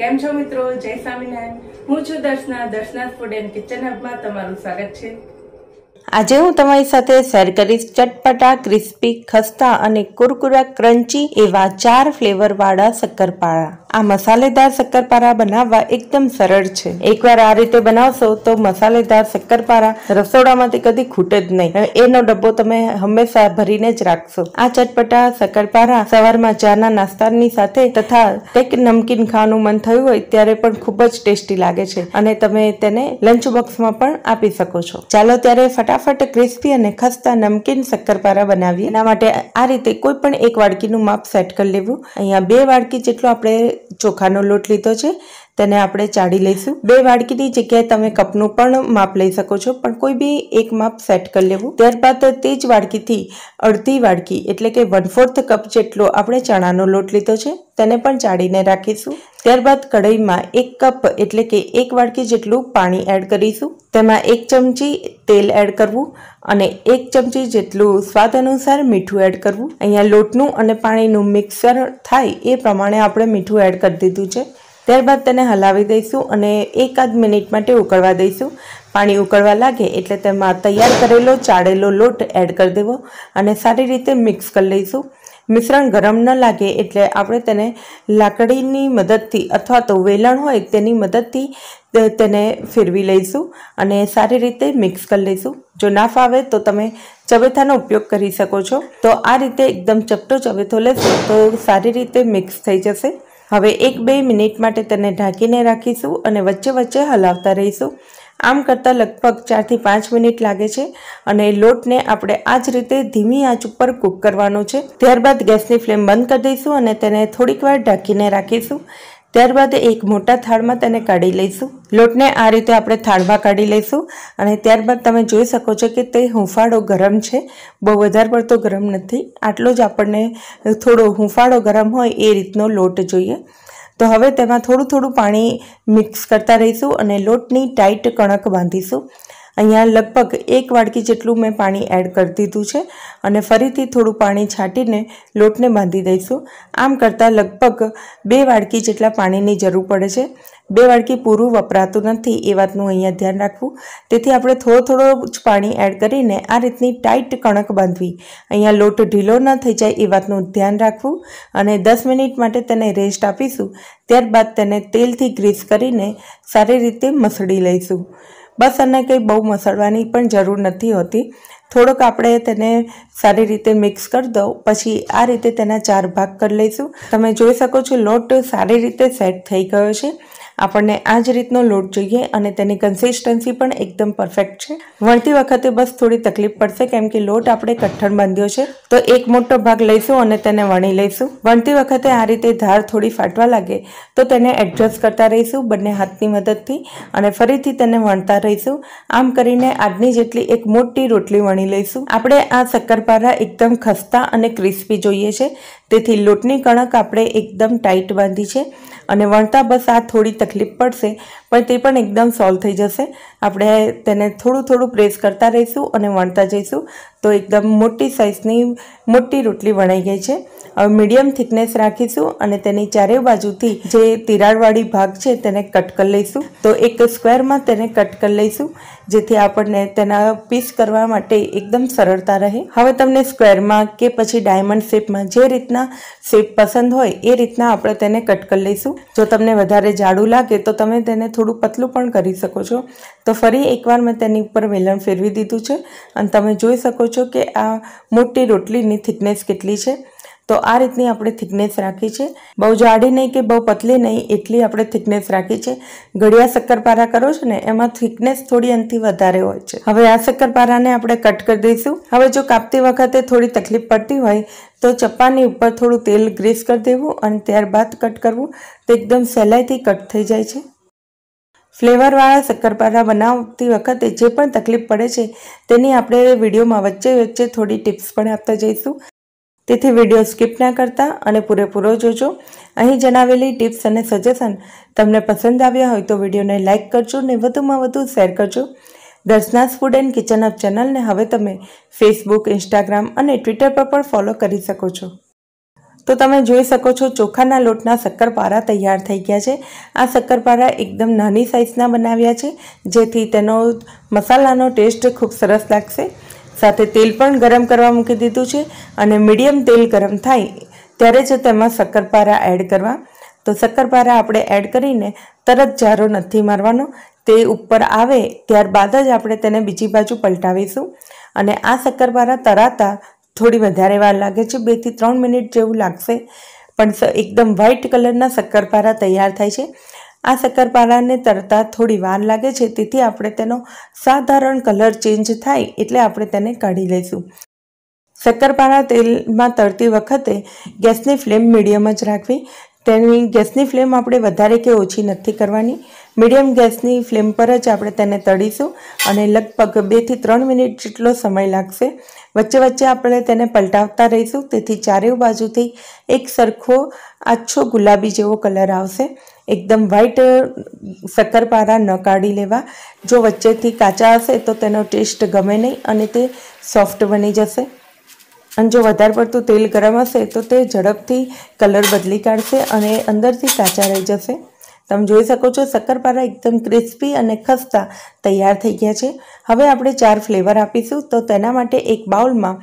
કેમ છો મિત્રો જય સ્વામિનારાયણ હું છું Darshana Darshana food and kitchen હબમાં તમારું સ્વાગત છે આજે હું તમારી સાથે શેર કરીશ ચટપટા ક્રિસ્પી ખસ્તા અને કુરકુરા ક્રન્ચી એવા ચાર ફ્લેવરવાળા શક્કરપારા આ મસાલેદાર શક્કરપારા બનાવવા એકદમ સરળ છે એકવાર આ રીતે બનાવશો તો મસાલેદાર શક્કરપારા રસોડામાંથી કદી ખૂટે જ નહીં એનો ડબ્બો તમે હંમેશા ભરીને જ રાખશો આ ચટપટા શક્કરપારા સવારમાં ચાના નાસ્તાની સાથે તથા કંઈક નમકીન ખાવાનું મન થયું હોય ત્યારે પણ ખૂબ જ ટેસ્ટી લાગે છે અને તમે તેને લંચ બોક્સમાં પણ આપી શકો છો ચાલો ત્યારે ફટાફટ ફટાફટ ક્રિસ્પી અને ખસ્તા નમકીન શક્કરપારા બનાવીએ એના માટે આ રીતે કોઈ પણ એક વાડકીનું માપ સેટ કરી લેવું અહીંયા બે વાડકી જેટલો આપણે ચોખાનો લોટ લીધો છે તેને આપણે ચાળી લઈશું બે વાડકીની જગ્યાએ તમે કપનું પણ માપ લઈ શકો છો પણ કોઈ બી એક માપ સેટ કરી લેવું ત્યારબાદ તે જ વાડકીથી અડધી વાડકી એટલે કે વન ફોર્થ કપ જેટલો આપણે ચણાનો લોટ લીધો છે તેને પણ ચાળીને રાખીશું ત્યારબાદ કઢાઈમાં એક કપ એટલે કે એક વાડકી જેટલું પાણી એડ કરીશું તેમાં એક ચમચી તેલ એડ કરવું અને એક ચમચી જેટલું સ્વાદ અનુસાર મીઠું એડ કરવું અહીંયા લોટનું અને પાણીનું મિક્સર થાય એ પ્રમાણે આપણે મીઠું એડ કરી દીધું છે ત્યારબાદ તેને હલાવી દઈશું અને એકાદ મિનિટ માટે ઉકળવા દઈશું પાણી ઉકળવા લાગે એટલે તેમાં તૈયાર કરેલો ચાળેલો લોટ એડ કરી દેવો અને સારી રીતે મિક્સ કરી લઈશું મિશ્રણ ગરમ ન લાગે એટલે આપણે તેને લાકડીની મદદથી અથવા તો વેલણ હોય તેની મદદથી તેને ફેરવી લઈશું અને સારી રીતે મિક્સ કરી લઈશું જો ના ફાવે તો તમે ચવેથાનો ઉપયોગ કરી શકો છો તો આ રીતે એકદમ ચપટો ચવેથો લેશો તો સારી રીતે મિક્સ થઈ જશે હવે એક બે મિનિટ માટે તેને ઢાંકીને રાખીશું અને વચ્ચે વચ્ચે હલાવતા રહીશું આમ કરતાં લગભગ ચારથી પાંચ મિનિટ લાગે છે અને લોટને આપણે આ જ રીતે ધીમી આંચ ઉપર કૂક કરવાનો છે ત્યારબાદ ગેસની ફ્લેમ બંધ કરી દઈશું અને તેને થોડીક વાર ઢાંકીને રાખીશું ત્યારબાદ એક મોટા થાળમાં તેને કાઢી લઈશું લોટને આ રીતે આપણે થાળમાં કાઢી લઈશું અને ત્યારબાદ તમે જોઈ શકો છો કે તે હુંફાળો ગરમ છે બહુ વધારે પડતો ગરમ નથી આટલો જ આપણને થોડો હુંફાળો ગરમ હોય એ રીતનો લોટ જોઈએ તો હવે તેમાં થોડું થોડું પાણી મિક્સ કરતા રહીશું અને લોટની ટાઈટ કણક બાંધીશું અહીંયા લગભગ એક વાડકી જેટલું મેં પાણી એડ કરી દીધું છે અને ફરીથી થોડું પાણી છાંટીને લોટને બાંધી દઈશું આમ કરતાં લગભગ બે વાડકી જેટલા પાણીની જરૂર પડે છે બે વાડકી પૂરું વપરાતું નથી એ વાતનું અહીંયા ધ્યાન રાખવું તેથી આપણે થોડો થોડો જ પાણી એડ કરીને આ રીતની ટાઈટ કણક બાંધવી અહીંયા લોટ ઢીલો ન થઈ જાય એ વાતનું ધ્યાન રાખવું અને દસ મિનિટ માટે તેને રેસ્ટ આપીશું ત્યારબાદ તેને તેલથી ગ્રીસ કરીને સારી રીતે મસળી લઈશું બસ અને કંઈ બહુ મસળવાની પણ જરૂર નથી હોતી થોડોક આપણે તેને સારી રીતે મિક્સ કરી દઉં પછી આ રીતે તેના ચાર ભાગ કરી લઈશું તમે જોઈ શકો છો લોટ સારી રીતે સેટ થઈ ગયો છે આપણને આ જ રીતનો લોટ જોઈએ અને તેની કન્સિસ્ટન્સી પણ એકદમ પરફેક્ટ છે વણતી વખતે બસ થોડી તકલીફ પડશે કેમ કે લોટ આપણે કઠણ બાંધ્યો છે તો એક મોટો ભાગ લઈશું અને તેને વણી લઈશું વણતી વખતે આ રીતે ધાર થોડી ફાટવા લાગે તો તેને એડજસ્ટ કરતા રહીશું બંને હાથની મદદથી અને ફરીથી તેને વણતા રહીશું આમ કરીને આજની જેટલી એક મોટી રોટલી વણી લઈશું આપણે આ શક્કરપારા એકદમ ખસ્તા અને ક્રિસ્પી જોઈએ છે તેથી લોટની કણક આપણે એકદમ ટાઈટ બાંધી છે અને વણતા બસ આ થોડી તકલીફ પડશે પણ તે પણ એકદમ સોલ્વ થઈ જશે આપણે તેને થોડું થોડું પ્રેસ કરતા રહીશું અને વણતા જઈશું તો એકદમ મોટી સાઇઝની મોટી રોટલી વણાઈ ગઈ છે હવે મીડિયમ થિકનેસ રાખીશું અને તેની ચારે બાજુથી જે તિરાડવાળી ભાગ છે તેને કટ કરી લઈશું તો એક સ્ક્વેરમાં તેને કટ કરી લઈશું જેથી આપણને તેના પીસ કરવા માટે એકદમ સરળતા રહે હવે તમને સ્ક્વેરમાં કે પછી ડાયમંડ શેપમાં જે રીતના શેપ પસંદ હોય એ રીતના આપણે તેને કટ કરી લઈશું જો તમને વધારે જાડું લાગે તો તમે તેને થોડું પતલું પણ કરી શકો છો તો ફરી એકવાર મેં તેની ઉપર વેલણ ફેરવી દીધું છે અને તમે જોઈ શકો છો કે આ મોટી રોટલીની થિકનેસ કેટલી છે તો આ રીતની આપણે થિકનેસ રાખી છે બહુ જાડી નહીં કે બહુ પતલી નહીં એટલી આપણે થિકનેસ રાખી છે ઘડિયા શક્કરપારા કરો છો ને એમાં થિકનેસ થોડી અંતિ વધારે હોય છે હવે આ શક્કરપારાને આપણે કટ કરી દઈશું હવે જો કાપતી વખતે થોડી તકલીફ પડતી હોય તો ચપ્પાની ઉપર થોડું તેલ ગ્રીસ કરી દેવું અને ત્યારબાદ કટ કરવું તો એકદમ સહેલાઈથી કટ થઈ જાય છે ફ્લેવરવાળા શક્કરપારા બનાવતી વખતે જે પણ તકલીફ પડે છે તેની આપણે વિડીયોમાં વચ્ચે વચ્ચે થોડી ટિપ્સ પણ આપતા જઈશું તેથી વિડીયો સ્કીપ ના કરતા અને પૂરેપૂરો જોજો અહીં જણાવેલી ટિપ્સ અને સજેશન તમને પસંદ આવ્યા હોય તો વિડીયોને લાઇક કરજો ને વધુમાં વધુ શેર કરજો Darshana's food and kitchen hub ચેનલને હવે તમે ફેસબુક ઇન્સ્ટાગ્રામ અને ટ્વિટર પર પણ ફોલો કરી શકો છો તો તમે જોઈ શકો છો ચોખાના લોટના શક્કરપારા તૈયાર થઈ ગયા છે આ શક્કરપારા એકદમ નાની સાઇઝના બનાવ્યા છે જેથી તેનો મસાલાનો ટેસ્ટ ખૂબ સરસ લાગશે સાથે તેલ પણ ગરમ કરવા મૂકી દીધું છે અને મીડિયમ તેલ ગરમ થાય ત્યારે જ તેમાં શક્કરપારા એડ કરવા તો શક્કરપારા આપણે એડ કરીને તરત જારો નથી મારવાનો તે ઉપર આવે ત્યારબાદ જ આપણે તેને બીજી બાજુ પલટાવીશું અને આ શક્કરપારા તરાતા થોડી વધારે વાર લાગે છે બેથી ત્રણ મિનિટ જેવું લાગશે પણ એકદમ વ્હાઇટ કલરના શક્કરપારા તૈયાર થાય છે આ શક્કરપારાને તરતા થોડી વાર લાગે છે તેથી આપણે તેનો સાધારણ કલર ચેન્જ થાય એટલે આપણે તેને કાઢી લઈશું શક્કરપારા તેલમાં તળતી વખતે ગેસની ફ્લેમ મીડિયમ જ રાખવી તેની ગેસની ફ્લેમ આપણે વધારે કે ઓછી નથી કરવાની મીડિયમ ગેસની ફ્લેમ પર જ આપણે તેને તળીશું અને લગભગ બેથી ત્રણ મિનિટ જેટલો સમય લાગશે વચ્ચે વચ્ચે આપણે તેને પલટાવતા રહીશું તેથી ચારેય બાજુથી એક સરખો આછો ગુલાબી જેવો કલર આવશે એકદમ વ્હાઈટ શક્કરપારા ન કાઢી લેવા જો વચ્ચેથી કાચા હશે તો તેનો ટેસ્ટ ગમે નહીં અને તે સોફ્ટ બની જશે અને જો વધારે પડતું તેલ ગરમ હશે તો તે ઝડપથી કલર બદલી કાઢશે અને અંદરથી કાચા રહી જશે તમે જોઈ શકો છો શક્કરપારા એકદમ ક્રિસ્પી અને ખસ્તા તૈયાર થઈ ગયા છે હવે આપણે ચાર ફ્લેવર આપીશું તો તેના માટે એક બાઉલમાં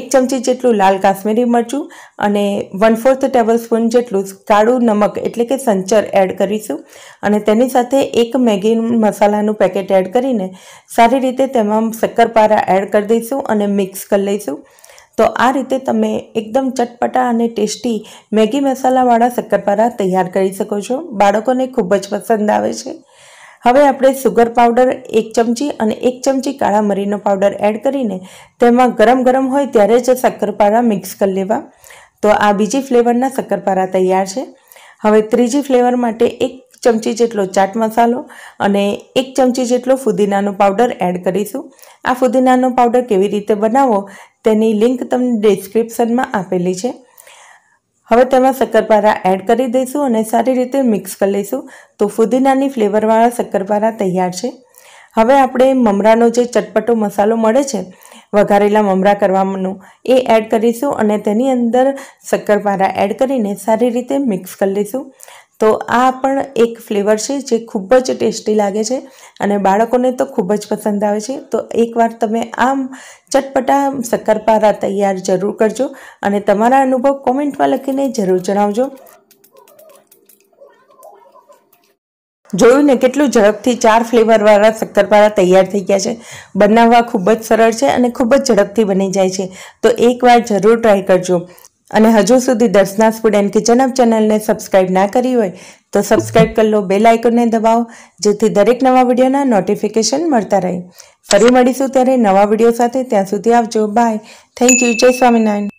એક ચમચી જેટલું લાલ કાશ્મીરી મરચું અને વન ફોર્થ ટેબલ સ્પૂન જેટલું કાળું નમક એટલે કે સંચર એડ કરીશું અને તેની સાથે એક મેગી મસાલાનું પેકેટ એડ કરીને સારી રીતે તેમાં શક્કરપારા એડ કરી દઈશું અને મિક્સ કરી લઈશું તો આ રીતે તમે એકદમ ચટપટા અને ટેસ્ટી મેગી મસાલાવાળા શક્કરપારા તૈયાર કરી શકો છો બાળકોને ખૂબ જ પસંદ આવે છે હવે આપણે સુગર પાવડર એક ચમચી અને એક ચમચી કાળા મરીનો પાવડર એડ કરીને તેમાં ગરમ ગરમ હોય ત્યારે જ શક્કરપારા મિક્સ કરી લેવા તો આ બીજી ફ્લેવરના શક્કરપારા તૈયાર છે હવે ત્રીજી ફ્લેવર માટે એક ચમચી જેટલો ચાટ મસાલો અને એક ચમચી જેટલો ફુદીનાનો પાવડર એડ કરીશું આ ફુદીનાનો પાવડર કેવી રીતે બનાવવો તેની લિંક તમને ડિસ્ક્રિપ્શનમાં આપેલી છે હવે તેમાં શક્કરપારા એડ કરી દઈશું અને સારી રીતે મિક્સ કરી લઈશું તો ફુદીનાની ફ્લેવરવાળા શક્કરપારા તૈયાર છે હવે આપણે મમરાનો જે ચટપટો મસાલો મળે છે વઘારેલા મમરા કરવાનું એ એડ કરીશું અને તેની અંદર શક્કરપારા એડ કરીને સારી રીતે મિક્સ કરી લઈશું તો આ પણ એક ફ્લેવર છે જે ખૂબ જ ટેસ્ટી લાગે છે અને બાળકોને તો ખૂબ જ પસંદ આવે છે તો એકવાર તમે આમ ચટપટા શક્કરપારા તૈયાર જરૂર કરજો અને તમારા અનુભવ કોમેન્ટમાં લખીને જરૂર જણાવજો જોયું ને કેટલું ઝડપથી ચાર ફ્લેવરવાળા શક્કરપારા તૈયાર થઈ ગયા છે બનાવવા ખૂબ જ સરળ છે અને ખૂબ જ ઝડપથી બની જાય છે તો એકવાર જરૂર ટ્રાય કરજો અને હજુ સુધી Darshana food and kitchen hub ચેનલને સબસ્ક્રાઈબ ના કરી હોય તો સબસ્ક્રાઇબ કરી લો બેલ આઇકોનને દબાવો જેથી દરેક નવા વિડીયોના નોટિફિકેશન મળતા રહે ફરી મળીશું ત્યારે નવા વિડીયો સાથે ત્યાં સુધી આવજો બાય થેન્ક યુ જય સ્વામિનારાયણ